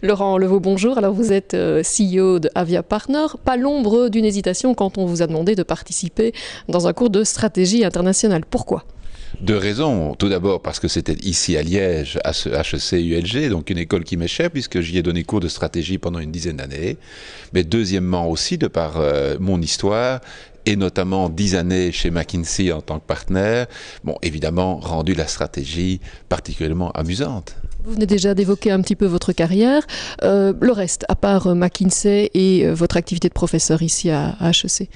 Laurent Levaux, bonjour. Alors vous êtes euh, CEO de Avia Partner. Pas l'ombre d'une hésitation quand on vous a demandé de participer dans un cours de stratégie internationale. Pourquoi deux raisons. Tout d'abord parce que c'était ici à Liège, à ce HEC donc une école qui m'est chère puisque j'y ai donné cours de stratégie pendant une dizaine d'années. Mais deuxièmement aussi de par euh, mon histoire et notamment dix années chez McKinsey en tant que partenaire, bon évidemment rendu la stratégie particulièrement amusante. Vous venez déjà d'évoquer un petit peu votre carrière. Euh, le reste, à part euh, McKinsey et euh, votre activité de professeur ici à, HEC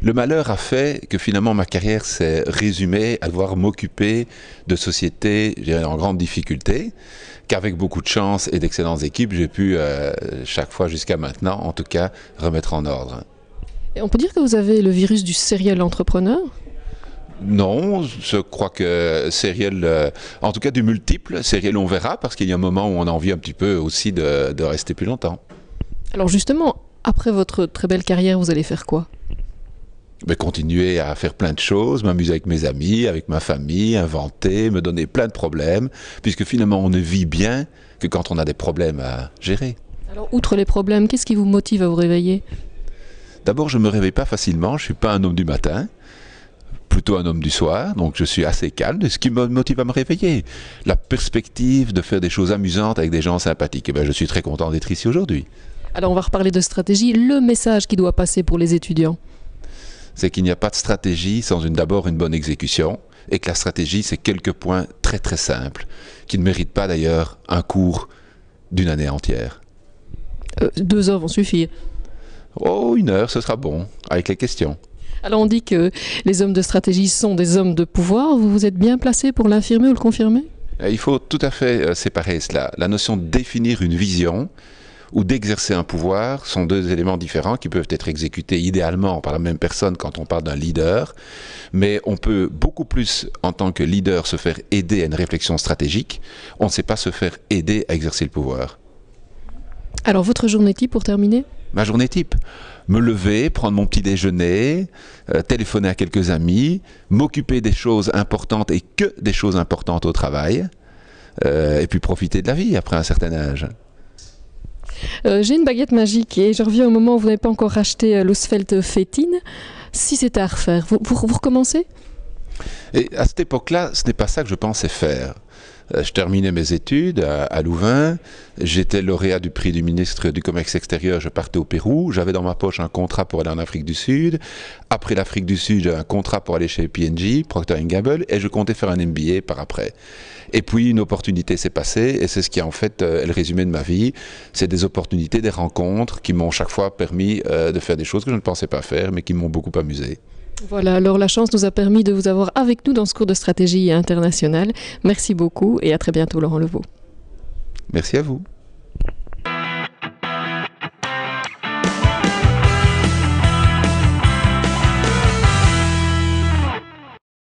Le malheur a fait que finalement ma carrière s'est résumée à devoir m'occuper de sociétés en grande difficulté, qu'avec beaucoup de chance et d'excellentes équipes, j'ai pu, chaque fois jusqu'à maintenant en tout cas, remettre en ordre. Et on peut dire que vous avez le virus du serial entrepreneur non, je crois que c'est euh, en tout cas du multiple, sériel on verra, parce qu'il y a un moment où on a envie un petit peu aussi de, rester plus longtemps. Alors justement, après votre très belle carrière, vous allez faire quoi mais continuer à faire plein de choses, m'amuser avec mes amis, avec ma famille, inventer, me donner plein de problèmes, puisque finalement on ne vit bien que quand on a des problèmes à gérer. Alors outre les problèmes, qu'est-ce qui vous motive à vous réveiller D'abord, je ne me réveille pas facilement, je ne suis pas un homme du matin plutôt un homme du soir, donc je suis assez calme, ce qui me motive à me réveiller. La perspective de faire des choses amusantes avec des gens sympathiques. Et eh ben, je suis très content d'être ici aujourd'hui. Alors on va reparler de stratégie. Le message qui doit passer pour les étudiants c'est qu'il n'y a pas de stratégie sans une d'abord une bonne exécution et que la stratégie c'est quelques points très très simples qui ne méritent pas d'ailleurs un cours d'une année entière. Euh, deux heures vont suffire. Oh, une heure, ce sera bon, avec les questions. Alors on dit que les hommes de stratégie sont des hommes de pouvoir. Vous vous êtes bien placé pour l'infirmer ou le confirmer euh, Il faut tout à fait euh, séparer cela. La notion de définir une vision ou d'exercer un pouvoir sont deux éléments différents qui peuvent être exécutés idéalement par la même personne quand on parle d'un leader, mais on peut beaucoup plus en tant que leader se faire aider à une réflexion stratégique, on ne sait pas se faire aider à exercer le pouvoir. Alors votre journée type pour terminer Ma journée type me lever, prendre mon petit déjeuner, euh, téléphoner à quelques amis, m'occuper des choses importantes et que des choses importantes au travail, euh, et puis profiter de la vie après un certain âge. Euh, j'ai une baguette magique et je reviens au moment où vous n'avez pas encore acheté l'osfeld fétine. Si c'était à refaire, vous, recommencez Et à cette époque-là, ce n'est pas ça que je pensais faire. Euh, je terminais mes études à, Louvain, j'étais lauréat du prix du ministre du Commerce extérieur, je partais au Pérou, j'avais dans ma poche un contrat pour aller en Afrique du Sud, après l'Afrique du Sud, j'avais un contrat pour aller chez P&G, Procter Gamble, et je comptais faire un MBA par après. Et puis une opportunité s'est passée, et c'est ce qui a en fait euh, le résumé de ma vie, c'est des opportunités, des rencontres qui m'ont chaque fois permis euh, de faire des choses que je ne pensais pas faire, mais qui m'ont beaucoup amusé. Voilà, alors la chance nous a permis de vous avoir avec nous dans ce cours de stratégie internationale. Merci beaucoup et à très bientôt Laurent Levaux. Merci à vous.